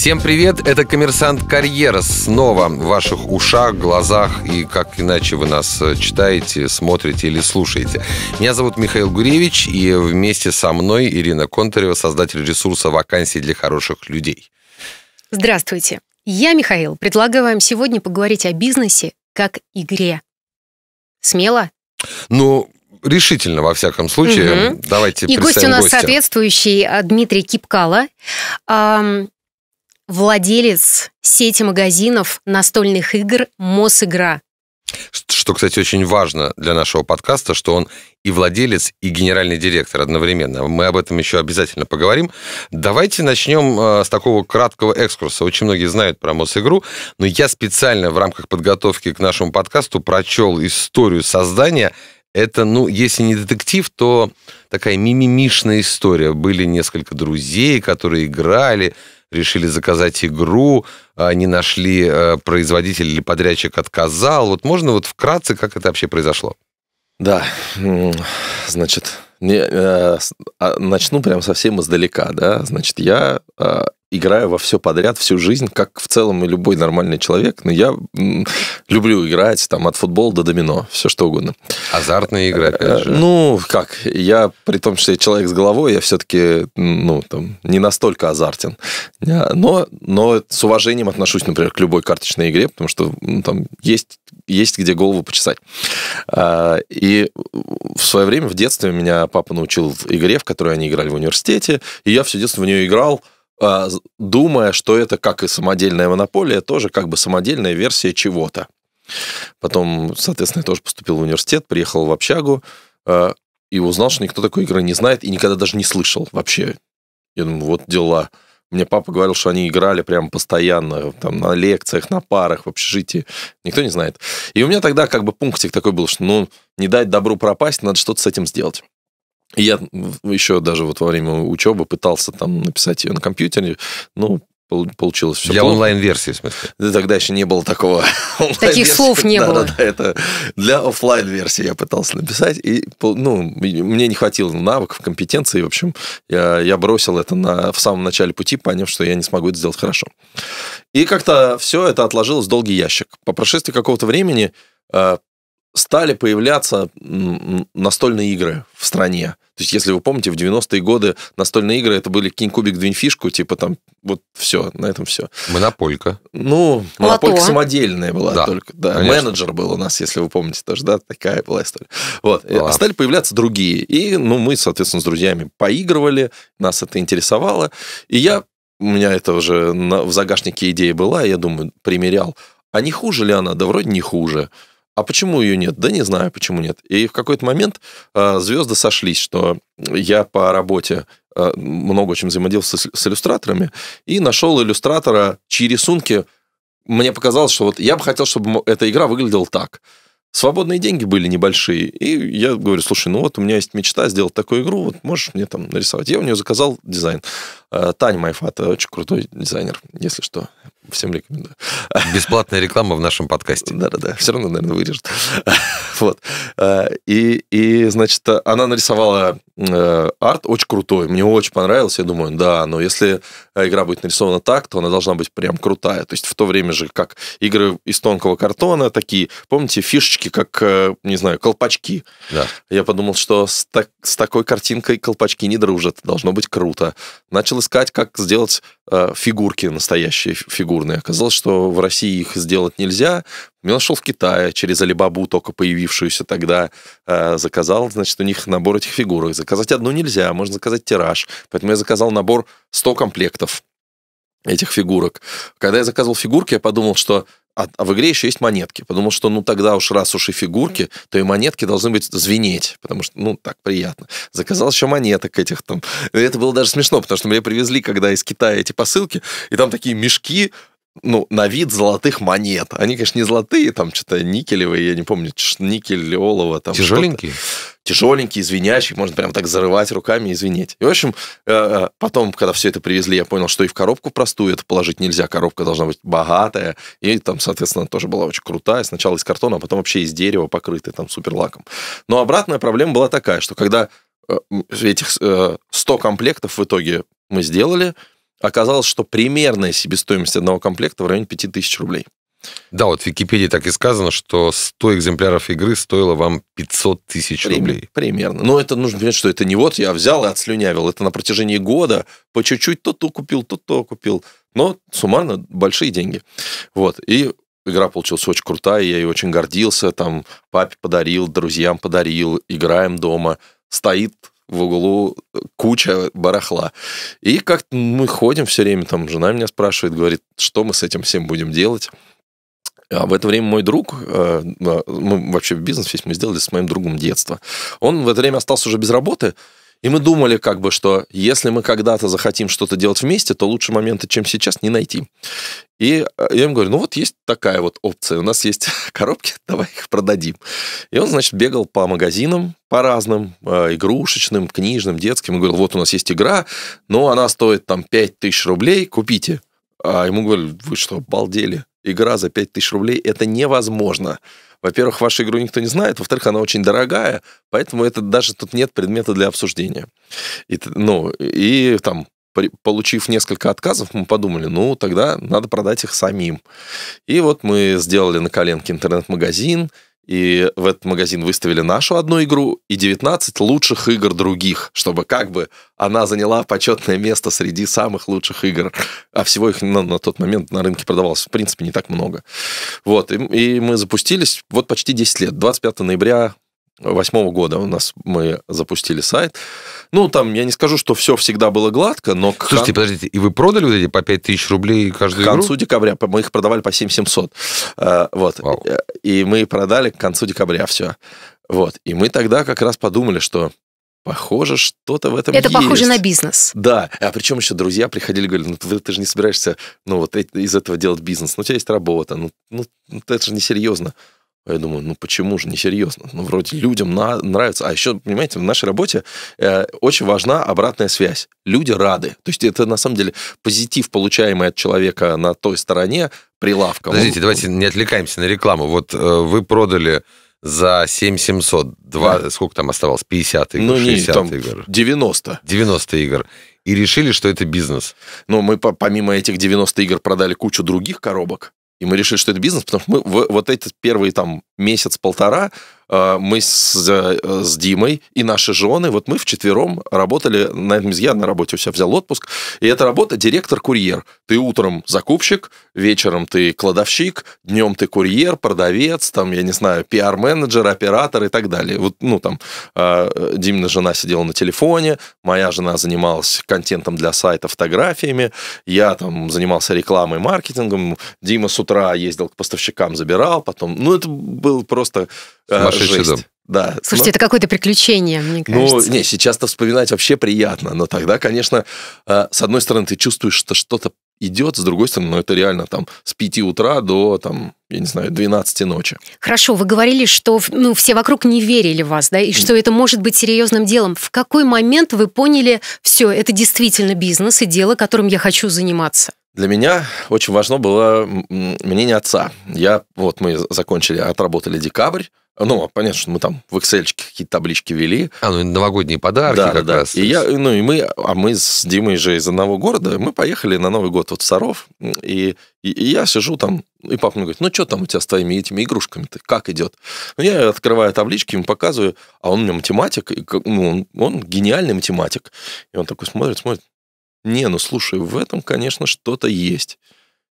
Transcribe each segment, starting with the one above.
Всем привет, это «Коммерсант Карьера» снова в ваших ушах, глазах и как иначе вы нас э, читаете, смотрите или слушаете. Меня зовут Михаил Гуревич и вместе со мной Ирина Контарева, создатель ресурса «Вакансии для хороших людей». Здравствуйте, я Михаил. Предлагаю вам сегодня поговорить о бизнесе как игре. Смело? Ну, решительно, во всяком случае. Угу. Давайте И гость у нас гостя. соответствующий э, Дмитрий Кипкало, владелец сети магазинов настольных игр «Мосигра». Что, кстати, очень важно для нашего подкаста, что он и владелец, и генеральный директор одновременно. Мы об этом еще обязательно поговорим. Давайте начнем э, с такого краткого экскурса. Очень многие знают про Мосигру, но я специально в рамках подготовки к нашему подкасту прочел историю создания это, ну, если не детектив, то такая мимимишная история. Были несколько друзей, которые играли, решили заказать игру, не нашли э, производителя или подрядчик отказал. Вот можно вот вкратце, как это вообще произошло? Да, значит, не, э, а, начну прям совсем издалека, да. Значит, я э, играю во все подряд всю жизнь, как в целом и любой нормальный человек. Но я люблю играть там от футбола до домино, все что угодно. Азартные игры, э, опять же. Ну, как, я, при том, что я человек с головой, я все-таки, ну, там, не настолько азартен. Э, но, но с уважением отношусь, например, к любой карточной игре, потому что ну, там есть, есть где голову почесать. Э, и в свое время, в детстве, меня папа научил в игре, в которой они играли в университете, и я все детство в нее играл, а, думая, что это, как и самодельная монополия, тоже как бы самодельная версия чего-то. Потом, соответственно, я тоже поступил в университет, приехал в общагу а, и узнал, что никто такой игры не знает и никогда даже не слышал вообще. Я думаю, вот дела. Мне папа говорил, что они играли прям постоянно, там, на лекциях, на парах, в общежитии. Никто не знает. И у меня тогда как бы пунктик такой был, что, ну, не дать добру пропасть, надо что-то с этим сделать. Я еще даже вот во время учебы пытался там написать ее на компьютере, ну, получилось все. Для онлайн-версии, в смысле? тогда еще не было такого. Таких слов не да, было. Да, да, это для офлайн версии я пытался написать. И, ну, мне не хватило навыков, компетенции. В общем, я, я бросил это на, в самом начале пути, поняв, что я не смогу это сделать хорошо. И как-то все это отложилось в долгий ящик. По прошествии какого-то времени а, стали появляться настольные игры в стране. То есть, если вы помните, в 90-е годы настольные игры это были кинь кубик, двинь типа там вот все, на этом все. Монополька. Ну, монополька самодельная была да, только. Да, менеджер был у нас, если вы помните тоже, да, такая была история. Вот. А. Стали появляться другие. И, ну, мы, соответственно, с друзьями поигрывали, нас это интересовало. И я, у меня это уже на, в загашнике идея была, я думаю, примерял. А не хуже ли она? Да вроде не хуже. А почему ее нет? Да не знаю, почему нет. И в какой-то момент э, звезды сошлись, что я по работе э, много чем взаимодел с, с иллюстраторами, и нашел иллюстратора, чьи рисунки мне показалось, что вот я бы хотел, чтобы эта игра выглядела так. Свободные деньги были небольшие, и я говорю, слушай, ну вот у меня есть мечта сделать такую игру, вот можешь мне там нарисовать. Я у нее заказал дизайн. Э, Тань Майфат, э, очень крутой дизайнер, если что. Всем рекомендую. Бесплатная реклама в нашем подкасте. Да-да-да, все равно, наверное, вырежет. Вот. Э, и, и, значит, она нарисовала арт очень крутой, мне очень понравилось, я думаю, да, но если игра будет нарисована так, то она должна быть прям крутая. То есть в то время же, как игры из тонкого картона, такие, помните, фишечки, как, не знаю, колпачки. Да. Я подумал, что с, так, с такой картинкой колпачки не дружат, должно быть круто. Начал искать, как сделать э, фигурки настоящие, фигурные. Оказалось, что в России их сделать нельзя. Я нашел в Китае, через Алибабу, только появившуюся тогда, э, заказал, значит, у них набор этих фигурок. Заказать одну нельзя, а можно заказать тираж. Поэтому я заказал набор 100 комплектов этих фигурок. Когда я заказывал фигурки, я подумал, что а, а в игре еще есть монетки. Подумал, что ну тогда уж раз уж и фигурки, то и монетки должны быть звенеть, потому что, ну, так приятно. Заказал еще монеток этих там. И это было даже смешно, потому что мне привезли, когда из Китая эти посылки, и там такие мешки ну, на вид золотых монет. Они, конечно, не золотые, там что-то никелевые, я не помню, никель, олово. Там Тяжеленькие? Тяжеленькие, звенящие, можно прямо так зарывать руками и звенеть. И, в общем, э, э, потом, когда все это привезли, я понял, что и в коробку простую это положить нельзя, коробка должна быть богатая, и там, соответственно, тоже была очень крутая, сначала из картона, а потом вообще из дерева, покрытая там суперлаком. Но обратная проблема была такая, что когда э, этих 100 комплектов в итоге мы сделали, Оказалось, что примерная себестоимость одного комплекта в районе 5000 рублей. Да, вот в Википедии так и сказано, что 100 экземпляров игры стоило вам 500 тысяч рублей. Примерно. Но это нужно понять, что это не вот я взял и отслюнявил. Это на протяжении года по чуть-чуть то то купил, то то купил. Но суммарно большие деньги. Вот. И игра получилась очень крутая, я ей очень гордился. Там папе подарил, друзьям подарил, играем дома. Стоит в углу куча барахла. И как-то мы ходим все время, там жена меня спрашивает, говорит, что мы с этим всем будем делать. А в это время мой друг, э, мы вообще в бизнес весь мы сделали с моим другом детства, он в это время остался уже без работы, и мы думали, как бы, что если мы когда-то захотим что-то делать вместе, то лучше момента, чем сейчас, не найти. И э, я им говорю, ну вот есть такая вот опция, у нас есть коробки, давай их продадим. И он, значит, бегал по магазинам, по разным, э, игрушечным, книжным, детским, и говорил, вот у нас есть игра, но она стоит там 5000 рублей, купите. А ему говорю: вы что, обалдели? Игра за 5000 рублей, это невозможно. Во-первых, вашу игру никто не знает, во-вторых, она очень дорогая, поэтому это даже тут нет предмета для обсуждения. И, ну, и там получив несколько отказов, мы подумали, ну, тогда надо продать их самим. И вот мы сделали на коленке интернет-магазин, и в этот магазин выставили нашу одну игру и 19 лучших игр других, чтобы как бы она заняла почетное место среди самых лучших игр. А всего их на, на тот момент на рынке продавалось, в принципе, не так много. Вот, и, и мы запустились вот почти 10 лет. 25 ноября 2008 года у нас мы запустили сайт. Ну, там, я не скажу, что все всегда было гладко, но... К Слушайте, кон... подождите, и вы продали вот эти по 5 тысяч рублей каждую К концу игру? декабря, мы их продавали по 7 700. Э, вот. Вау. Э, и мы продали к концу декабря все. Вот. И мы тогда как раз подумали, что Похоже, что-то в этом Это есть. похоже на бизнес. Да. А причем еще друзья приходили и говорили, ну ты, ты же не собираешься ну, вот, из этого делать бизнес. Ну, у тебя есть работа. Ну, ну, ну это же несерьезно. Я думаю, ну почему же несерьезно? Ну вроде людям на, нравится. А еще, понимаете, в нашей работе э, очень важна обратная связь. Люди рады. То есть это на самом деле позитив, получаемый от человека на той стороне прилавка. Ну, Подождите, Он... давайте не отвлекаемся на рекламу. Вот э, вы продали за 7700, два, да. сколько там оставалось, 50 игр, ну, 60 не, там игр? 90. 90 игр. И решили, что это бизнес. Но мы помимо этих 90 игр продали кучу других коробок. И мы решили, что это бизнес, потому что мы вот этот первый там месяц-полтора Э, мы с, э, с Димой и наши жены, вот мы вчетвером работали, на этом я на работе у себя взял отпуск, и эта работа директор-курьер. Ты утром закупщик, вечером ты кладовщик, днем ты курьер, продавец, там, я не знаю, пиар-менеджер, оператор и так далее. Вот, ну, там, э, Димина жена сидела на телефоне, моя жена занималась контентом для сайта, фотографиями, я там занимался рекламой, маркетингом, Дима с утра ездил к поставщикам, забирал, потом, ну, это был просто сумасшедший дом. Да. Слушайте, но... это какое-то приключение, мне ну, кажется. Ну, не, сейчас-то вспоминать вообще приятно, но тогда, конечно, э, с одной стороны, ты чувствуешь, что что-то идет, с другой стороны, ну, это реально там с 5 утра до, там, я не знаю, 12 ночи. Хорошо, вы говорили, что ну, все вокруг не верили в вас, да, и что это может быть серьезным делом. В какой момент вы поняли, все, это действительно бизнес и дело, которым я хочу заниматься? Для меня очень важно было мнение отца. Я, вот мы закончили, отработали декабрь, ну, понятно, что мы там в Excel какие-то таблички вели. А, ну, новогодние подарки да, как да. раз. И я, ну, и мы, а мы с Димой же из одного города, мы поехали на Новый год вот в Саров, и, и, и я сижу там, и папа мне говорит, ну, что там у тебя с твоими этими игрушками-то, как идет? Ну, я открываю таблички, ему показываю, а он у меня математик, и, ну, он, он гениальный математик. И он такой смотрит, смотрит, не, ну, слушай, в этом, конечно, что-то есть.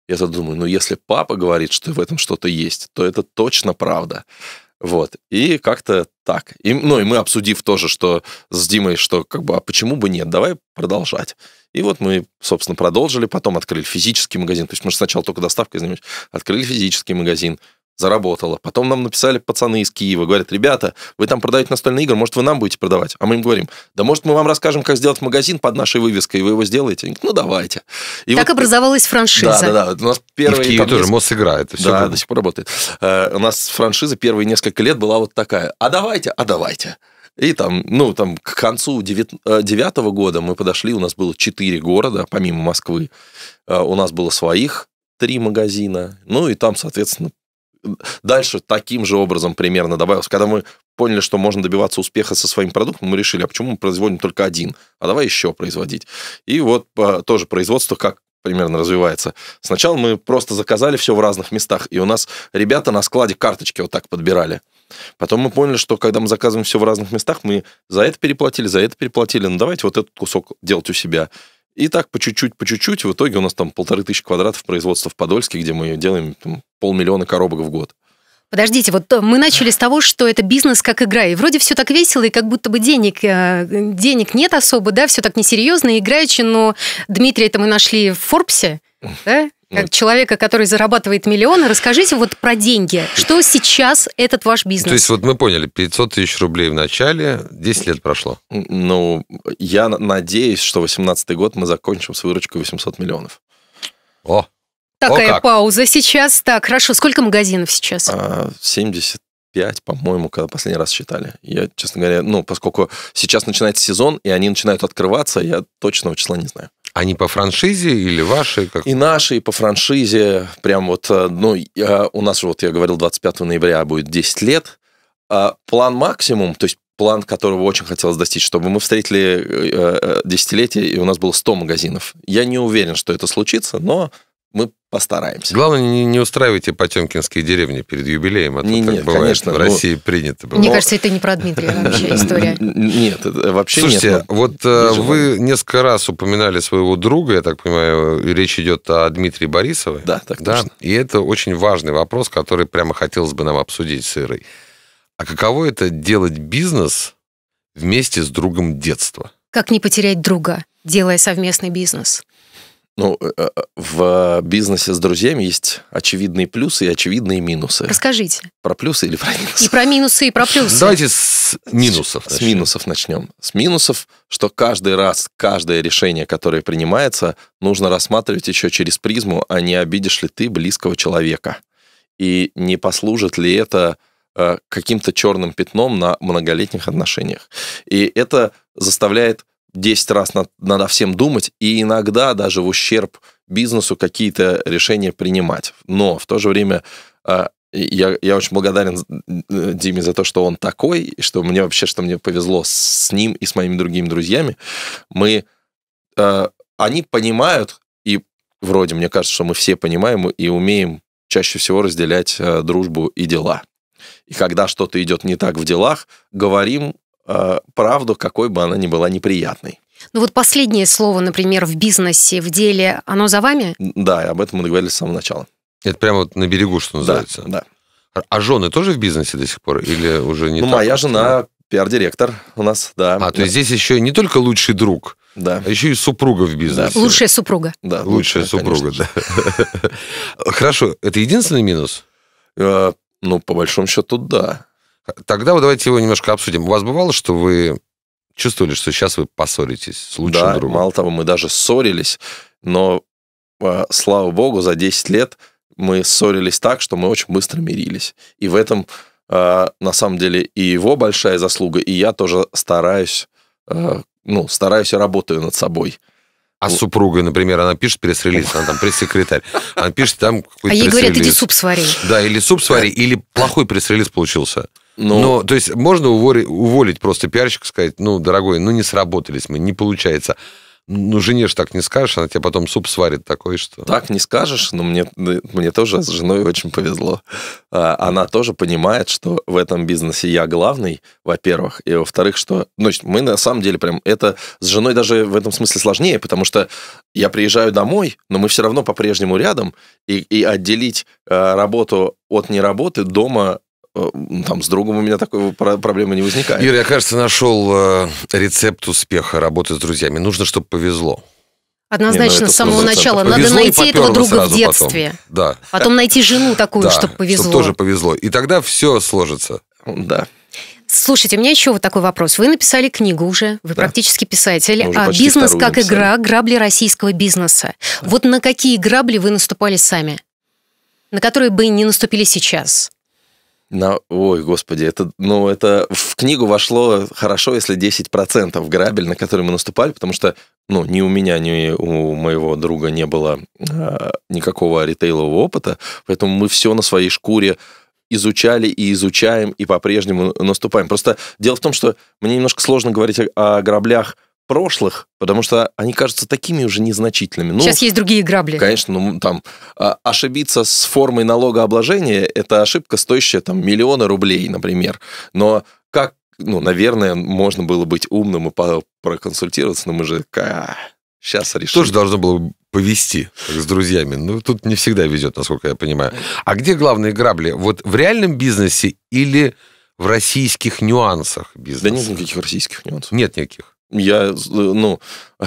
Я задумаю, ну, если папа говорит, что в этом что-то есть, то это точно правда. Вот. И как-то так. И, ну, и мы обсудив тоже, что с Димой, что как бы, а почему бы нет, давай продолжать. И вот мы, собственно, продолжили, потом открыли физический магазин. То есть мы же сначала только доставкой занимались. Открыли физический магазин заработала. Потом нам написали пацаны из Киева, говорят, ребята, вы там продаете настольные игры, может, вы нам будете продавать? А мы им говорим, да может, мы вам расскажем, как сделать магазин под нашей вывеской, и вы его сделаете? Они говорят, ну, давайте. И так вот... образовалась франшиза. Да, да, да. У нас первые, и в Киеве тоже несколько... Мосигра, это все. Да, было. до сих пор работает. Э, у нас франшиза первые несколько лет была вот такая, а давайте, а давайте. И там, ну, там к концу э, девятого года мы подошли, у нас было четыре города, помимо Москвы. Э, у нас было своих три магазина. Ну, и там, соответственно, дальше таким же образом примерно добавилось. Когда мы поняли, что можно добиваться успеха со своим продуктом, мы решили, а почему мы производим только один? А давай еще производить. И вот а, тоже производство как примерно развивается. Сначала мы просто заказали все в разных местах, и у нас ребята на складе карточки вот так подбирали. Потом мы поняли, что когда мы заказываем все в разных местах, мы за это переплатили, за это переплатили, ну давайте вот этот кусок делать у себя. И так по чуть-чуть, по чуть-чуть. В итоге у нас там полторы тысячи квадратов производства в Подольске, где мы делаем там, полмиллиона коробок в год. Подождите, вот мы начали с того, что это бизнес как игра. И вроде все так весело, и как будто бы денег, э, денег нет особо, да, все так несерьезно, играючи, но Дмитрия это мы нашли в Форбсе, да? Как человека, который зарабатывает миллионы, расскажите вот про деньги. Что сейчас этот ваш бизнес? То есть вот мы поняли, 500 тысяч рублей в начале, 10 лет прошло. Ну, я надеюсь, что 2018 год мы закончим с выручкой 800 миллионов. О, Такая О, пауза сейчас. Так, хорошо. Сколько магазинов сейчас? 75, а, по-моему, когда последний раз считали. Я, честно говоря, ну, поскольку сейчас начинается сезон, и они начинают открываться, я точного числа не знаю. Они по франшизе или ваши? Как... И наши, и по франшизе. Прям вот, э, ну, я, у нас же, вот я говорил, 25 ноября будет 10 лет. А план максимум, то есть план, которого очень хотелось достичь, чтобы мы встретили э, э, десятилетие, и у нас было 100 магазинов. Я не уверен, что это случится, но мы постараемся. Главное, не, не устраивайте потемкинские деревни перед юбилеем. А не, то нет, бывает. Конечно, в России но... принято. Бывает. Мне кажется, это не про Дмитрия вообще история. Нет, вообще нет. Слушайте, вот вы несколько раз упоминали своего друга, я так понимаю, речь идет о Дмитрии Борисовой. Да, так да? точно. И это очень важный вопрос, который прямо хотелось бы нам обсудить с Ирой. А каково это делать бизнес вместе с другом детства? Как не потерять друга, делая совместный бизнес? Ну, э, э, в бизнесе с друзьями есть очевидные плюсы и очевидные минусы. Расскажите. Про плюсы или про минусы? И про минусы, и про плюсы. Давайте с минусов. С, с минусов начнем. С минусов, что каждый раз, каждое решение, которое принимается, нужно рассматривать еще через призму, а не обидишь ли ты близкого человека. И не послужит ли это э, каким-то черным пятном на многолетних отношениях. И это заставляет 10 раз над, надо всем думать и иногда даже в ущерб бизнесу какие-то решения принимать. Но в то же время а, я, я очень благодарен э, Диме за то, что он такой, что мне вообще, что мне повезло с ним и с моими другими друзьями. Мы, э, они понимают, и вроде мне кажется, что мы все понимаем и умеем чаще всего разделять э, дружбу и дела. И когда что-то идет не так в делах, говорим Э, правду, какой бы она ни была неприятной. Ну вот последнее слово, например, в бизнесе, в деле, оно за вами? Да, об этом мы договорились с самого начала. Это прямо вот на берегу, что называется? Да, да. А жены тоже в бизнесе до сих пор или уже не Ну, так, моя жена пиар-директор у нас, да. А, то есть здесь еще не только лучший друг, да. а еще и супруга в бизнесе. Да. Лучшая супруга. Да, лучшая, лучшая супруга, конечно. да. Хорошо, это единственный минус? Э, ну, по большому счету, да. Тогда вот давайте его немножко обсудим. У вас бывало, что вы чувствовали, что сейчас вы поссоритесь с лучшим да, другом? мало того, мы даже ссорились, но, а, слава богу, за 10 лет мы ссорились так, что мы очень быстро мирились. И в этом, а, на самом деле, и его большая заслуга, и я тоже стараюсь, а, ну, стараюсь и работаю над собой. А с супругой, например, она пишет пресс-релиз, она там пресс-секретарь, она пишет там какой-то А ей говорят, иди суп свари. Да, или суп свари, или плохой пресс-релиз получился. Но... Но, то есть можно уволить, уволить просто пиарщика, сказать, ну, дорогой, ну не сработались мы, не получается. Ну, жене же так не скажешь, она тебе потом суп сварит такой, что... Так не скажешь, но мне, мне тоже с женой очень повезло. А, она тоже понимает, что в этом бизнесе я главный, во-первых, и во-вторых, что... Ну, значит, мы на самом деле прям... Это с женой даже в этом смысле сложнее, потому что я приезжаю домой, но мы все равно по-прежнему рядом, и, и отделить э, работу от неработы дома Э, там с другом у меня такой проблемы не возникает. Юрий, я, кажется, нашел э, рецепт успеха работы с друзьями. Нужно, чтобы повезло. Однозначно, не, ну, с самого начала. Надо найти этого друга в детстве. Потом. Да. Потом найти жену такую, да, чтобы повезло. Чтобы тоже повезло. И тогда все сложится. Да. Слушайте, у меня еще вот такой вопрос. Вы написали книгу уже, вы да. практически писатель, Мы а бизнес как написали. игра, грабли российского бизнеса. Да. Вот на какие грабли вы наступали сами, на которые бы не наступили сейчас? На... Ой, господи, это, ну, это в книгу вошло хорошо, если 10% грабель, на которые мы наступали, потому что, ну, ни у меня, ни у моего друга не было э, никакого ритейлового опыта, поэтому мы все на своей шкуре изучали и изучаем, и по-прежнему наступаем. Просто дело в том, что мне немножко сложно говорить о, о граблях, прошлых, потому что они кажутся такими уже незначительными. Ну, Сейчас есть другие грабли. Конечно, ну там а, ошибиться с формой налогообложения – это ошибка, стоящая там миллионы рублей, например. Но как, ну, наверное, можно было быть умным и проконсультироваться, но мы же Сейчас а, решим. Тоже должно было повести с друзьями. Ну, тут не всегда везет, насколько я понимаю. А где главные грабли? Вот в реальном бизнесе или в российских нюансах бизнеса? Да нет никаких российских нюансов. Нет никаких я, э, ну,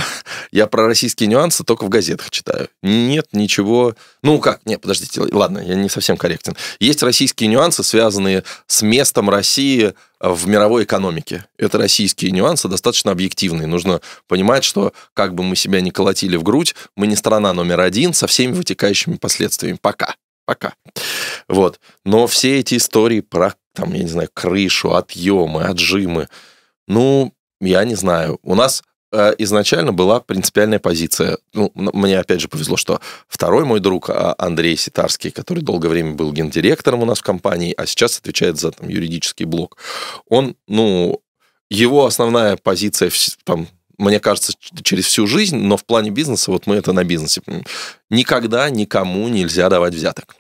я про российские нюансы только в газетах читаю. Нет ничего... Ну как? Нет, подождите, ладно, я не совсем корректен. Есть российские нюансы, связанные с местом России в мировой экономике. Это российские нюансы, достаточно объективные. Нужно понимать, что как бы мы себя не колотили в грудь, мы не страна номер один со всеми вытекающими последствиями. Пока. Пока. Вот. Но все эти истории про, там, я не знаю, крышу, отъемы, отжимы, ну, я не знаю. У нас э, изначально была принципиальная позиция. Ну, мне, опять же, повезло, что второй мой друг а, Андрей Ситарский, который долгое время был гендиректором у нас в компании, а сейчас отвечает за там, юридический блок, он, ну, его основная позиция, там, мне кажется, через всю жизнь, но в плане бизнеса, вот мы это на бизнесе, никогда никому нельзя давать взяток.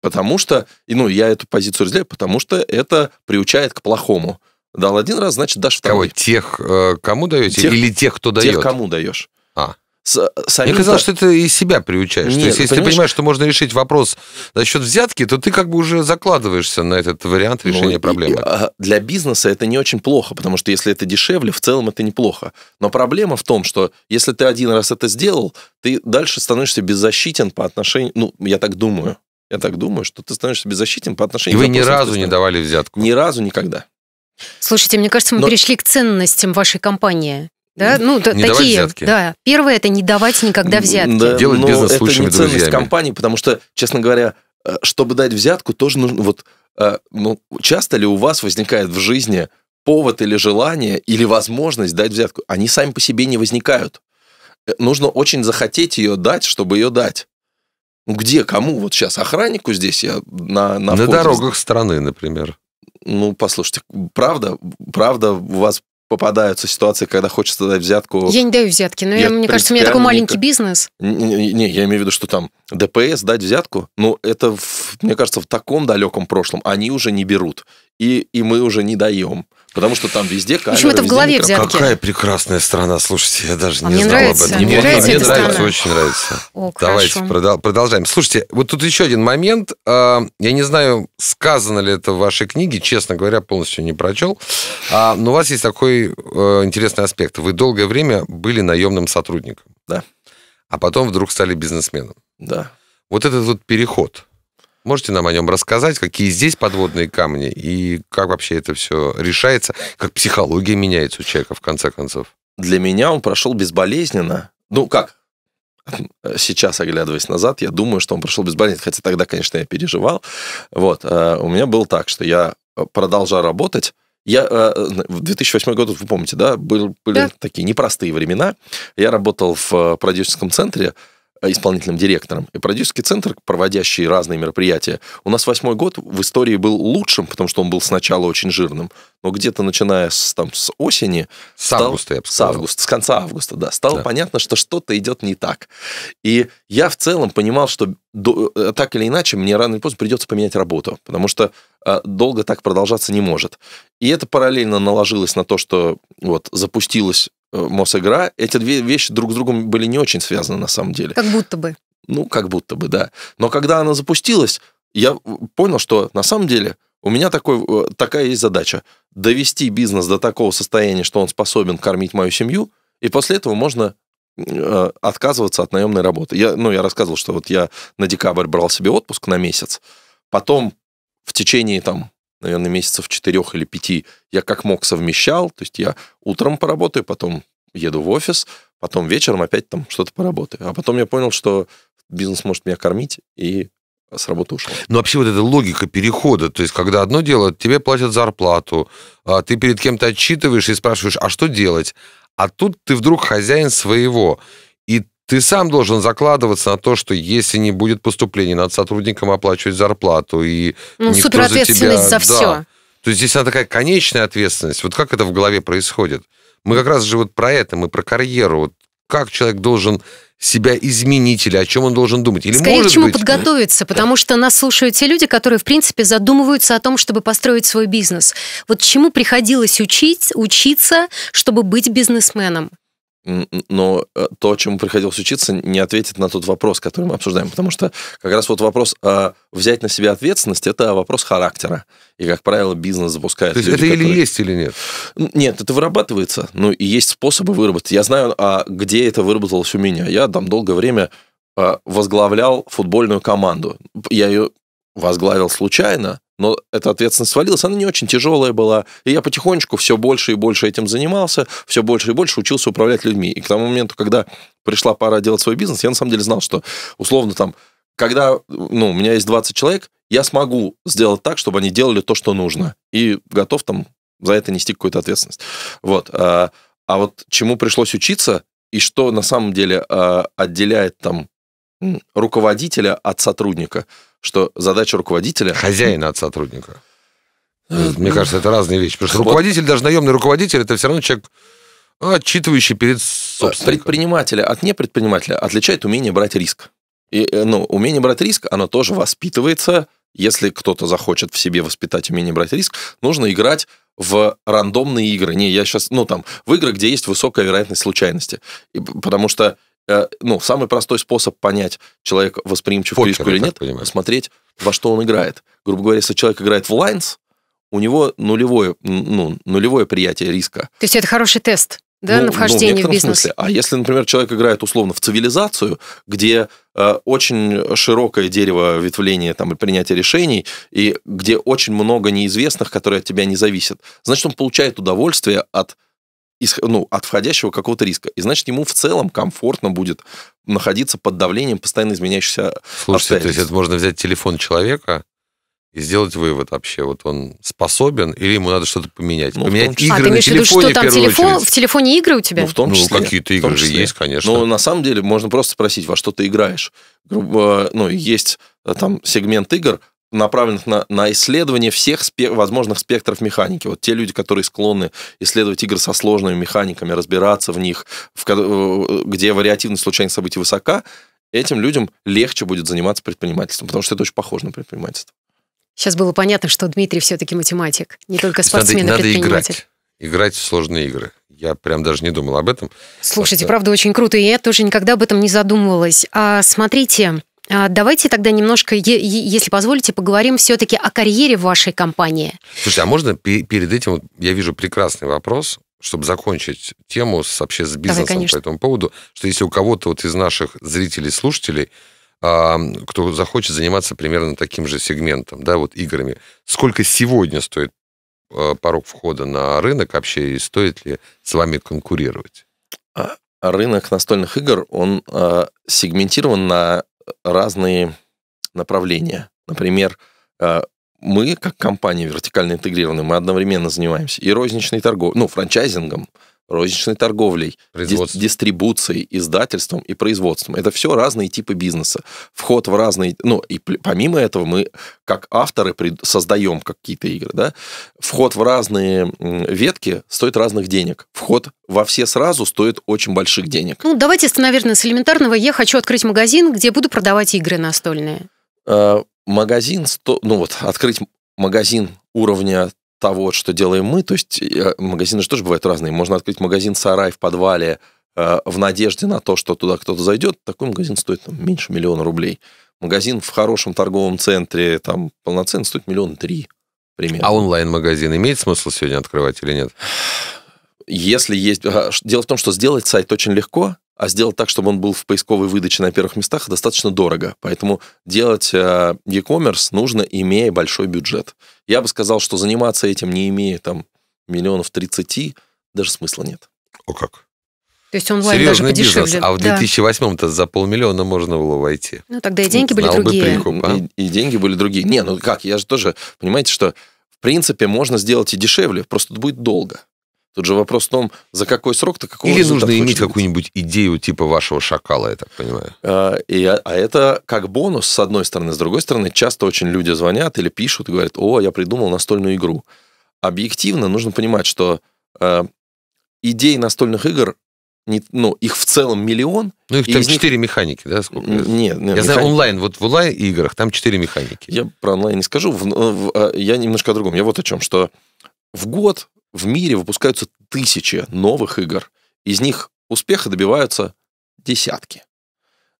Потому что, ну, я эту позицию разделяю, потому что это приучает к плохому. Дал один раз, значит, дашь второй. Кого? Тех, э, кому даете? Тех, Или тех, кто дает? Тех, кому даешь. А. С, э, Мне казалось, что это из себя приучаешь. Нет, То есть, ну, если ты понимаешь, что можно решить вопрос за счет взятки, то ты как бы уже закладываешься на этот вариант ну, решения ну, проблемы. И, а, для бизнеса это не очень плохо, потому что если это дешевле, в целом это неплохо. Но проблема в том, что если ты один раз это сделал, ты дальше становишься беззащитен по отношению... Ну, я так думаю. Я так думаю, что ты становишься беззащитен по отношению... И вы ни разу не давали взятку? Ни разу никогда. Слушайте, мне кажется, мы Но... перешли к ценностям вашей компании. Да, ну не такие. Давать взятки. Да, первое это не давать никогда взятки. Да, Делать но бизнес это лучшими не ценность друзьями. компании, потому что, честно говоря, э, чтобы дать взятку, тоже нужно вот э, ну часто ли у вас возникает в жизни повод или желание или возможность дать взятку? Они сами по себе не возникают. Э, нужно очень захотеть ее дать, чтобы ее дать. Ну, где, кому? Вот сейчас охраннику здесь я на... На, на дорогах страны, например. Ну, послушайте, правда, правда, у вас попадаются ситуации, когда хочется дать взятку. Я не даю взятки, но я, мне кажется, у меня такой маленький не... бизнес. Не, не, я имею в виду, что там ДПС дать взятку, ну, это, в, мне кажется, в таком далеком прошлом они уже не берут, и, и мы уже не даем. Потому что там везде камеры, В общем, это в голове взятки. Какая прекрасная страна, слушайте, я даже а не мне знал нравится. об этом. Мне, мне нравится, мне нравится страна. очень нравится. О, Давайте хорошо. продолжаем. Слушайте, вот тут еще один момент. А, я не знаю, сказано ли это в вашей книге, честно говоря, полностью не прочел. А, но у вас есть такой э, интересный аспект. Вы долгое время были наемным сотрудником. Да. А потом вдруг стали бизнесменом. Да. Вот этот вот переход – Можете нам о нем рассказать, какие здесь подводные камни и как вообще это все решается, как психология меняется у человека в конце концов? Для меня он прошел безболезненно. Ну как? Сейчас, оглядываясь назад, я думаю, что он прошел безболезненно, хотя тогда, конечно, я переживал. Вот, э, у меня было так, что я э, продолжал работать, я э, в 2008 году, вы помните, да, был, были да. такие непростые времена. Я работал в продюсерском центре, Э, исполнительным директором. И продюсерский центр, проводящий разные мероприятия, у нас восьмой год в истории был лучшим, потому что он был сначала очень жирным, но где-то начиная с, там, с осени... С стал, августа, я бы сказал. С августа, с конца августа, да. Стало да. понятно, что что-то идет не так. И я в целом понимал, что до, э, так или иначе мне рано или поздно придется поменять работу, потому что э, долго так продолжаться не может. И это параллельно наложилось на то, что вот запустилась Э, Мосигра, эти две вещи друг с другом были не очень связаны на самом деле. Как будто бы. Ну, как будто бы, да. Но когда она запустилась, я понял, что на самом деле у меня такой, э, такая есть задача. Довести бизнес до такого состояния, что он способен кормить мою семью, и после этого можно э, отказываться от наемной работы. Я, ну, я рассказывал, что вот я на декабрь брал себе отпуск на месяц, потом в течение там наверное, месяцев четырех или пяти я как мог совмещал. То есть я утром поработаю, потом еду в офис, потом вечером опять там что-то поработаю. А потом я понял, что бизнес может меня кормить, и с работы ушел. Ну, вообще вот эта логика перехода, то есть когда одно дело, тебе платят зарплату, а ты перед кем-то отчитываешь и спрашиваешь, а что делать? А тут ты вдруг хозяин своего. Ты сам должен закладываться на то, что если не будет поступлений, надо сотрудникам оплачивать зарплату. И ну, суперответственность за, тебя... за все. Да. То есть здесь она такая конечная ответственность. Вот как это в голове происходит? Мы как раз же вот про это, мы про карьеру. Вот как человек должен себя изменить или о чем он должен думать. Или Скорее, может чему быть... Э, подготовиться, потому что нас слушают те люди, которые, в принципе, задумываются о том, чтобы построить свой бизнес. Вот чему приходилось учить, учиться, чтобы быть бизнесменом? но э, то, чему приходилось учиться, не ответит на тот вопрос, который мы обсуждаем. Потому что как раз вот вопрос а, взять на себя ответственность, это вопрос характера. И, как правило, бизнес запускает... То есть люди, это которые... или есть, или нет? Нет, это вырабатывается. Ну, и есть способы выработать. Я знаю, а где это выработалось у меня. Я там долгое время а, возглавлял футбольную команду. Я ее возглавил случайно, но эта ответственность свалилась, она не очень тяжелая была. И я потихонечку все больше и больше этим занимался, все больше и больше учился управлять людьми. И к тому моменту, когда пришла пора делать свой бизнес, я на самом деле знал, что условно там, когда ну, у меня есть 20 человек, я смогу сделать так, чтобы они делали то, что нужно. И готов там за это нести какую-то ответственность. Вот. А, а вот чему пришлось учиться, и что на самом деле а, отделяет там руководителя от сотрудника, что задача руководителя... Хозяина от сотрудника. Э, э, мне ну, кажется, это разные вещи. Потому что руководитель, даже наемный руководитель, это все равно человек, отчитывающий перед собственником. Предпринимателя от непредпринимателя отличает умение брать риск. И, э, ну, умение брать риск, оно тоже воспитывается. Если кто-то захочет в себе воспитать умение брать риск, нужно играть в рандомные игры. Не, я сейчас, ну там, в игры, где есть высокая вероятность случайности. И, потому что Э, ну, самый простой способ понять, человек восприимчив Покер, к риску или нет, понимаю. смотреть, во что он играет. Грубо говоря, если человек играет в лайнс, у него нулевое, ну, нулевое приятие риска. То есть это хороший тест? Да, ну, на вхождение ну, в, в бизнес. Смысле. А если, например, человек играет условно в цивилизацию, где э, очень широкое дерево ветвления там, принятия решений, и где очень много неизвестных, которые от тебя не зависят, значит, он получает удовольствие от из ну, от входящего какого-то риска. И значит, ему в целом комфортно будет находиться под давлением постоянно изменяющихся Слушайте, то есть это можно взять телефон человека, и сделать вывод вообще, вот он способен или ему надо что-то поменять. Ну, поменять игры а, ты имеешь в виду, что там в телефон, в телефоне игры у тебя? Ну, в том ну, числе. Ну, какие-то игры же есть, конечно. Но на самом деле можно просто спросить, во что ты играешь. ну, есть э, там сегмент игр, направленных на, на исследование всех спе- возможных спектров механики. Вот те люди, которые склонны исследовать игры со сложными механиками, разбираться в них, в, э, где вариативность случайных событий высока, этим людям легче будет заниматься предпринимательством, потому что это очень похоже на предпринимательство. Сейчас было понятно, что Дмитрий все-таки математик, не только спортсмен, надо, и предприниматель. Надо играть играть в сложные игры. Я прям даже не думал об этом. Слушайте, что... правда, очень круто, и я тоже никогда об этом не задумывалась. А, смотрите, а, давайте тогда немножко, если позволите, поговорим все-таки о карьере в вашей компании. Слушайте, а можно перед этим, вот я вижу прекрасный вопрос, чтобы закончить тему с, вообще с бизнесом Давай, по этому поводу, что если у кого-то вот из наших зрителей, слушателей, кто захочет заниматься примерно таким же сегментом, да, вот играми, сколько сегодня стоит а, порог входа на рынок вообще и стоит ли с вами конкурировать? А, рынок настольных игр, он э, сегментирован на разные направления. Например, э, мы, как компания вертикально интегрированная, мы одновременно занимаемся и розничной торговлей, ну, франчайзингом, розничной торговлей, дистрибуцией, издательством и производством. Это все разные типы бизнеса. Вход в разные... Ну, и помимо этого мы, как авторы, создаем какие-то игры, да? Вход в разные ветки стоит разных денег. Вход во все сразу стоит очень больших денег. Ну, давайте, наверное, с элементарного. Я хочу открыть магазин, где буду продавать игры настольные. Э, магазин... Ну, вот, открыть магазин уровня того, что делаем мы. То есть э, магазины же тоже бывают разные. Можно открыть магазин-сарай в подвале э, в надежде на то, что туда кто-то зайдет. Такой магазин стоит там, ну, меньше миллиона рублей. Магазин в хорошем торговом центре, там полноценно стоит миллион три примерно. А онлайн-магазин имеет смысл сегодня открывать или нет? Если есть... А, дело в том, что сделать сайт очень легко, а сделать так, чтобы он был в поисковой выдаче на первых местах, достаточно дорого. Поэтому делать э, e-commerce нужно, имея большой бюджет. Я бы сказал, что заниматься этим, не имея там миллионов 30, даже смысла нет. О как? То есть онлайн Серьезный даже бизнес, а в 2008-то м за полмиллиона можно было войти. Ну, тогда и деньги были Знал другие. Бы прикуп, а? и, и деньги были другие. Не, ну как, я же тоже, понимаете, что в принципе можно сделать и дешевле, просто будет долго. Тут же вопрос в том, за какой срок то какого Или нужно иметь какую-нибудь идею типа вашего шакала, я так понимаю. А, и, а, а это как бонус, с одной стороны. С другой стороны, часто очень люди звонят или пишут и говорят, о, я придумал настольную игру. Объективно нужно понимать, что э, идей настольных игр не, ну, их в целом миллион. Ну, их там четыре них... механики, да? Сколько? Нет, нет. Я механик... знаю, онлайн, вот в онлайн-играх там четыре механики. Я про онлайн не скажу, в, в, а, я немножко о другом. Я вот о чем, что в год в мире выпускаются тысячи новых игр. Из них успеха добиваются десятки.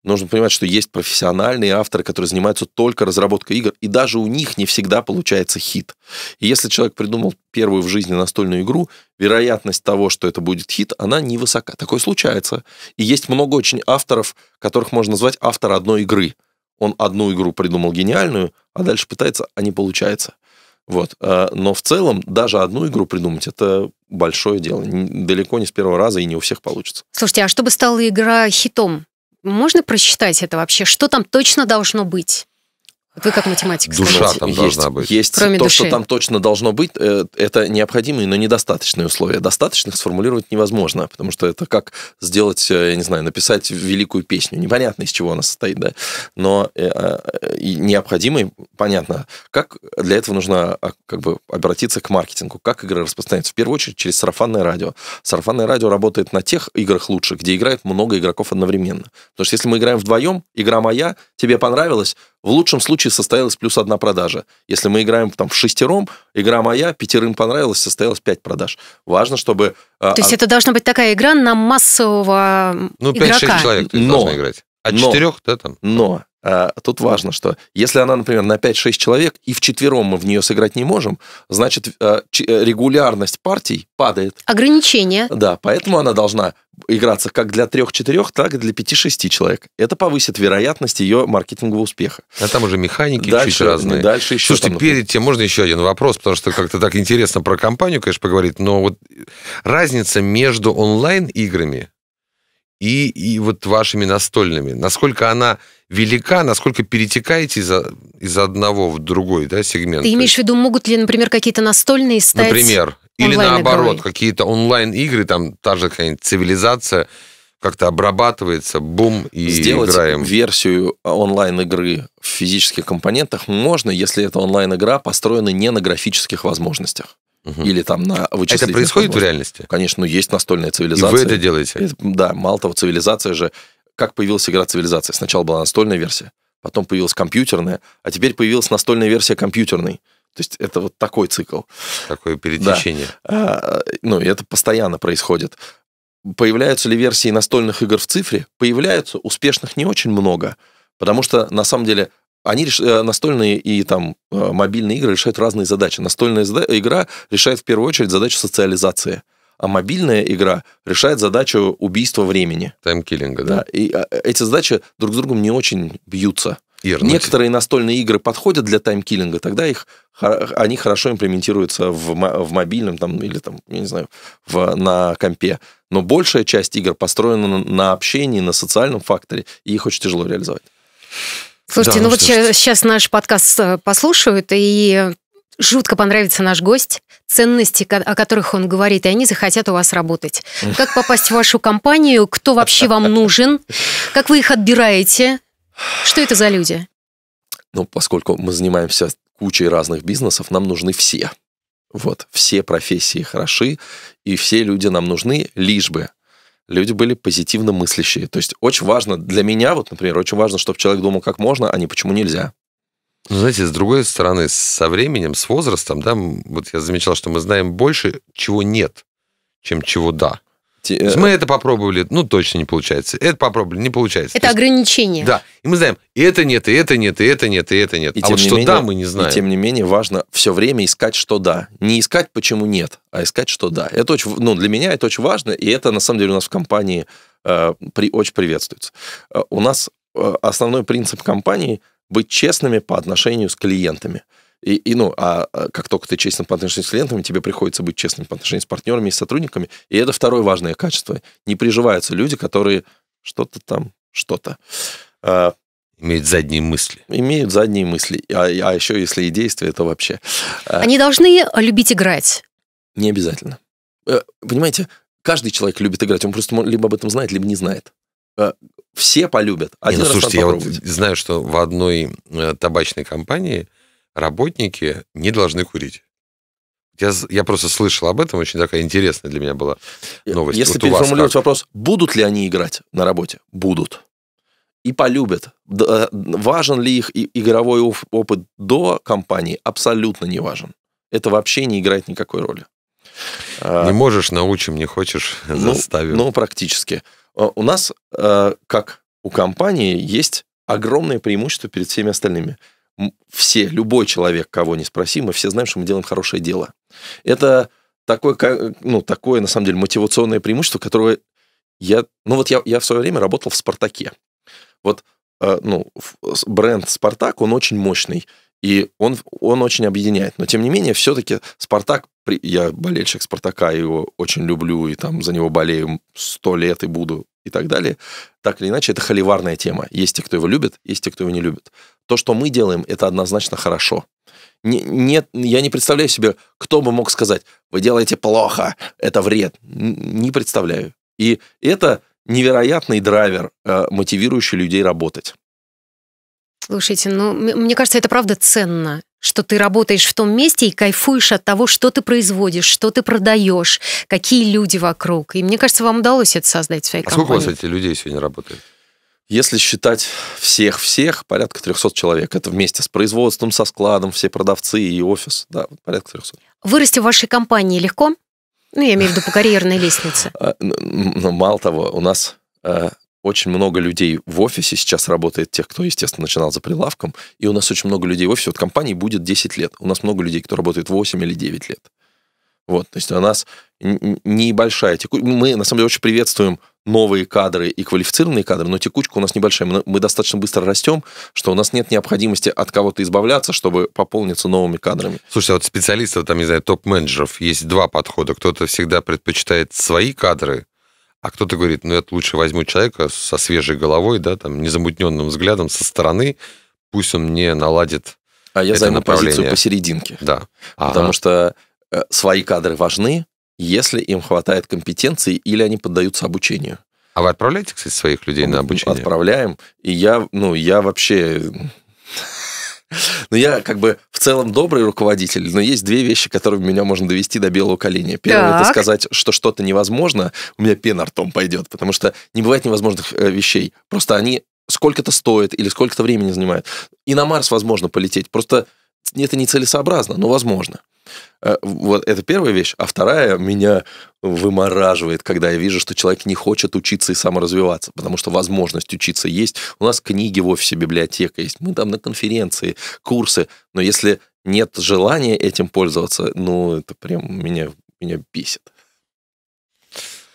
Нужно понимать, что есть профессиональные авторы, которые занимаются только разработкой игр, и даже у них не всегда получается хит. И если человек придумал первую в жизни настольную игру, вероятность того, что это будет хит, она невысока. Такое случается. И есть много очень авторов, которых можно назвать автор одной игры. Он одну игру придумал гениальную, а дальше пытается, а не получается. Вот. Э, но в целом даже одну игру придумать это большое дело. Далеко не с первого раза и не у всех получится. Слушайте, а чтобы стала игра хитом, можно просчитать это вообще? Что там точно должно быть? Вы как математик. Душа скажите. там есть, должна быть. Есть Кроме то, души. что там точно должно быть, э, это необходимые, но недостаточные условия. Достаточных сформулировать невозможно, потому что это как сделать, э, я не знаю, написать великую песню. Непонятно, из чего она состоит, да. Но э, а, необходимый, понятно, как для этого нужно а, как бы обратиться к маркетингу, как игры распространяются. В первую очередь через сарафанное радио. Сарафанное радио работает на тех играх лучше, где играет много игроков одновременно. Потому что если мы играем вдвоем, игра моя, тебе понравилась, в лучшем случае состоялась плюс одна продажа. Если мы играем там в шестером, игра моя, пятерым понравилась, состоялось пять продаж. Важно, чтобы... А, то а, есть это должна быть такая игра на массового Ну, 5-6 человек ты Но... должна играть. А От четырех, да, там? Но а, тут важно, что если она, например, на 5-6 человек, и в четвером мы в нее сыграть не можем, значит, а, э, регулярность партий падает. Ограничение. Да, поэтому она должна играться как для 3-4, так и для 5-6 человек. Это повысит вероятность ее маркетингового успеха. А там уже механики дальше, чуть разные. Дальше еще Слушайте, там, перед тем можно еще один вопрос, потому что как-то так интересно про компанию, конечно, поговорить, но вот разница между онлайн-играми и, и вот вашими настольными. Насколько она велика, насколько перетекаете из, из одного в другой да, сегмент. Ты имеешь в виду, могут ли, например, какие-то настольные стать Например. Или наоборот, какие-то онлайн-игры, там та же какая-нибудь цивилизация, как-то обрабатывается, бум, и Сделать играем. версию а, онлайн-игры в физических компонентах можно, если эта онлайн-игра построена не на графических возможностях. Угу. Или там на а вычислительных Это происходит в реальности? Конечно, ну, есть настольная цивилизация. И вы это делаете? И, да, мало того, цивилизация же... Как появилась игра цивилизация? Сначала была настольная версия, потом появилась компьютерная, а теперь появилась настольная версия компьютерной. То есть это вот такой цикл. Такое перетечение. Да. А, ну, это постоянно происходит. Появляются ли версии настольных игр в цифре? Появляются, успешных не очень много, потому что на самом деле они реш... Э, настольные и там э, мобильные игры решают разные задачи. Настольная игра решает в первую очередь задачу социализации, а мобильная игра решает задачу убийства времени. Таймкиллинга, да? Да, и а, эти задачи друг с другом не очень бьются. Ирнуть. Некоторые настольные игры подходят для таймкиллинга, тогда их, они хорошо имплементируются в, в мобильном там, или там, я не знаю, в, на компе. Но большая часть игр построена на общении, на социальном факторе, и их очень тяжело реализовать. Слушайте, да, ну, ну вот сейчас наш подкаст э, послушают, и жутко понравится наш гость, ценности, о которых он говорит, и они захотят у вас работать. Как попасть в вашу компанию, кто вообще вам нужен, как вы их отбираете, что это за люди? Ну, поскольку мы занимаемся кучей разных бизнесов, нам нужны все. Вот, все профессии хороши, и все люди нам нужны, лишь бы люди были позитивно мыслящие. То есть очень важно для меня, вот, например, очень важно, чтобы человек думал, как можно, а не почему нельзя. Ну, знаете, с другой стороны, со временем, с возрастом, да, вот я замечал, что мы знаем больше, чего нет, чем чего да. Э, мы это попробовали, ну точно не получается. Это попробовали, не получается. Это То ограничение. да. И мы знаем, и это нет, и это нет, и это нет, и это нет. И а вот не что менее, да, мы не знаем. И тем не менее важно все время искать, что да. Не искать, почему нет, а искать, что да. Это очень, ну для меня это очень важно, и это на самом деле у нас в компании э, при, очень приветствуется. Э, у нас э, основной принцип компании быть честными по отношению с клиентами. Э, и, и ну, а, а, как только ты честен по отношению с клиентами, тебе приходится быть честным по отношению с партнерами и сотрудниками. И это второе важное качество. Не приживаются люди, которые что-то там, что-то. А, имеют задние мысли. Имеют задние мысли. А, а еще если и действия, то вообще. А, Они должны любить играть. Не обязательно. Э, понимаете, каждый человек любит играть. Он просто либо об этом знает, либо не знает. Э, все полюбят. Один Не, ну, слушайте, я вот знаю, что в одной э, табачной компании работники не должны курить. Я, я просто слышал об этом, очень такая интересная для меня была новость. Если вот переформулировать вопрос, будут ли они играть на работе? Будут. И полюбят. Э, важен ли их игровой опыт до компании? Абсолютно не важен. Это вообще не играет никакой роли. А, не можешь, научим, не хочешь, ну, заставим. Ну, практически. А, у нас, э, как у компании, есть огромное преимущество перед всеми остальными – все, любой человек, кого не спроси, мы все знаем, что мы делаем хорошее дело. Это такое, ну, такое, на самом деле, мотивационное преимущество, которое я... Ну, вот я, я в свое время работал в «Спартаке». Вот, э, ну, бренд «Спартак», он очень мощный, и он, он очень объединяет. Но, тем не менее, все-таки «Спартак», я болельщик «Спартака», его очень люблю, и там за него болею сто лет и буду и так далее. Так или иначе, это холиварная тема. Есть те, кто его любит, есть те, кто его не любит. То, что мы делаем, это однозначно хорошо. Не, нет, я не представляю себе, кто бы мог сказать, вы делаете плохо, это вред. Не представляю. И это невероятный драйвер, э, мотивирующий людей работать. Слушайте, ну, мне кажется, это правда ценно, что ты работаешь в том месте и кайфуешь от того, что ты производишь, что ты продаешь, какие люди вокруг. И мне кажется, вам удалось это создать в своей а компании. сколько у вас, эти людей сегодня работает? Если считать всех-всех, порядка 300 человек. Это вместе с производством, со складом, все продавцы и офис. Да, порядка 300. Вырасти в вашей компании легко? Ну, я имею в виду по карьерной лестнице. А, Но ну, мало того, у нас э, очень много людей в офисе сейчас работает, тех, кто, естественно, начинал за прилавком, и у нас очень много людей в офисе. Вот компании будет 10 лет. У нас много людей, кто работает 8 или 9 лет. Вот, то есть у нас небольшая текучка. Мы, на самом деле, очень приветствуем новые кадры и квалифицированные кадры, но текучка у нас небольшая. Мы, мы достаточно быстро растем, что у нас нет необходимости от кого-то избавляться, чтобы пополниться новыми кадрами. Слушай, а вот специалистов, там, не знаю, топ-менеджеров, есть два подхода. Кто-то всегда предпочитает свои кадры а кто-то говорит, ну, я лучше возьму человека со свежей головой, да, там, незамутненным взглядом со стороны, пусть он мне наладит А я Это займу позицию посерединке. Да. Потому ага. что э, свои кадры важны, если им хватает компетенции или они поддаются обучению. А вы отправляете, кстати, своих людей ну, на обучение? Отправляем. И я, ну, я вообще ну я как бы в целом добрый руководитель, но есть две вещи, которыми меня можно довести до белого коленя. Первое так. это сказать, что что-то невозможно, у меня пена ртом пойдет, потому что не бывает невозможных э, вещей. Просто они сколько-то стоят или сколько-то времени занимают. И на Марс возможно полететь. Просто это нецелесообразно, но возможно. Э, вот это первая вещь. А вторая меня вымораживает, когда я вижу, что человек не хочет учиться и саморазвиваться, потому что возможность учиться есть. У нас книги в офисе, библиотека есть, мы там на конференции, курсы. Но если нет желания этим пользоваться, ну, это прям меня, меня бесит.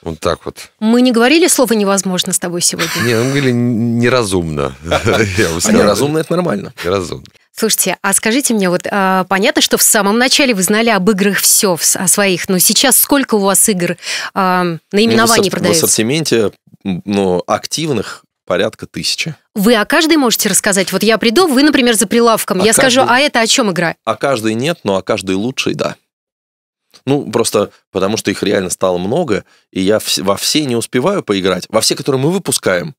Вот так вот. Мы не говорили слово «невозможно» с тобой сегодня? Не, мы ну, говорили «неразумно». А неразумно – это нормально. Неразумно. Слушайте, а скажите мне, вот а, понятно, что в самом начале вы знали об играх все, о своих, но сейчас сколько у вас игр а, наименований ну, продается? В ассортименте ну, активных порядка тысячи. Вы о каждой можете рассказать? Вот я приду, вы, например, за прилавком, а я каждый... скажу, а это о чем игра? О каждой нет, но о каждой лучшей да. Ну, просто потому что их реально стало много, и я во все не успеваю поиграть. Во все, которые мы выпускаем,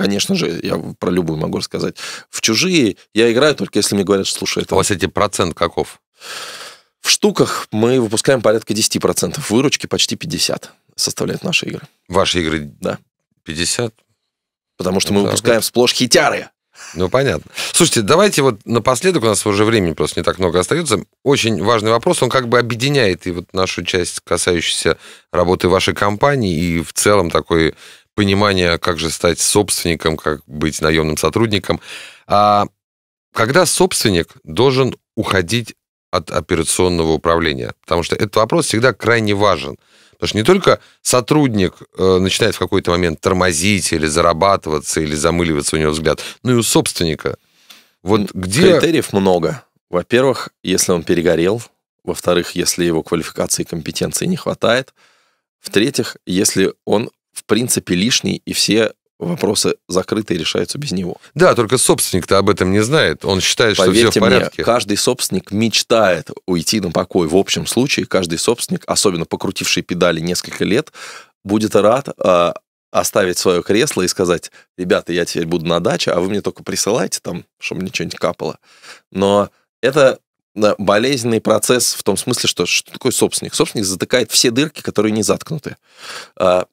Конечно же, я про любую могу рассказать. В чужие я играю только если мне говорят, слушай, это... У вас эти процент каков? В штуках мы выпускаем порядка 10%, выручки почти 50% составляют наши игры. Ваши игры? Да. 50? Потому что это мы ну, выпускаем работает. сплошь хитяры. Ну, понятно. Слушайте, давайте вот напоследок, у нас уже времени просто не так много остается, очень важный вопрос, он как бы объединяет и вот нашу часть, касающуюся работы вашей компании, и в целом такой понимания, как же стать собственником, как быть наемным сотрудником. А когда собственник должен уходить от операционного управления? Потому что этот вопрос всегда крайне важен. Потому что не только сотрудник э, начинает в какой-то момент тормозить или зарабатываться, или замыливаться у него взгляд, но и у собственника. Вот где... Критериев много. Во-первых, если он перегорел. Во-вторых, если его квалификации и компетенции не хватает. В-третьих, если он в принципе, лишний, и все вопросы закрыты и решаются без него. Да, только собственник-то об этом не знает. Он считает, Поверьте что все в порядке. Мне, каждый собственник мечтает уйти на покой. В общем случае, каждый собственник, особенно покрутивший педали несколько лет, будет рад э, оставить свое кресло и сказать, ребята, я теперь буду на даче, а вы мне только присылайте там, чтобы мне что-нибудь капало. Но это болезненный процесс в том смысле, что что такое собственник? Собственник затыкает все дырки, которые не заткнуты. А,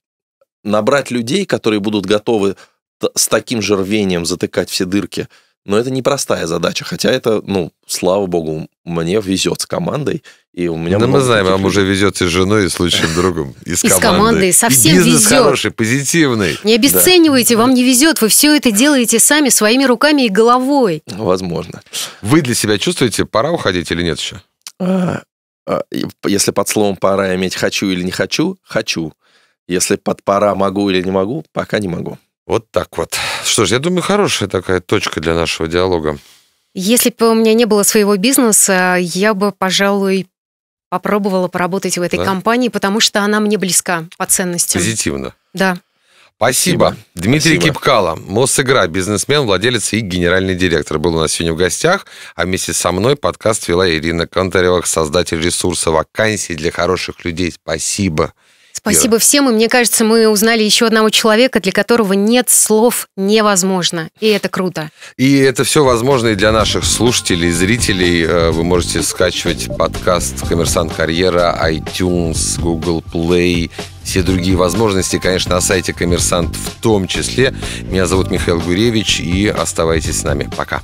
набрать людей, которые будут готовы с таким же рвением затыкать все дырки, но это непростая задача, хотя это, ну, слава богу, мне везет с командой, и у меня... Да мы знаем, вам уже везет и с женой, и с лучшим другом, и с командой. совсем везет. хороший, позитивный. Не обесценивайте, вам не везет, вы все это делаете сами, своими руками и головой. Возможно. Вы для себя чувствуете, пора уходить или нет еще? А, а, если под словом «пора» иметь «хочу» или «не хочу», «хочу». Если под пора могу или не могу, пока не могу. Вот так вот. Что ж, я думаю, хорошая такая точка для нашего диалога. Если бы у меня не было своего бизнеса, я бы, пожалуй, попробовала поработать в этой да? компании, потому что она мне близка по ценностям. Позитивно. Да. Спасибо. Спасибо. Дмитрий Спасибо. Кипкало, Мосигра, бизнесмен, владелец и генеральный директор, был у нас сегодня в гостях, а вместе со мной подкаст вела Ирина Контарева, создатель ресурса вакансий для хороших людей. Спасибо. Спасибо всем, и мне кажется, мы узнали еще одного человека, для которого нет слов невозможно, и это круто. И это все возможно и для наших слушателей, зрителей. Э, вы можете скачивать подкаст «Коммерсант Карьера», iTunes, Google Play, все другие возможности, конечно, на сайте «Коммерсант» в том числе. Меня зовут Михаил Гуревич, и оставайтесь с нами. Пока.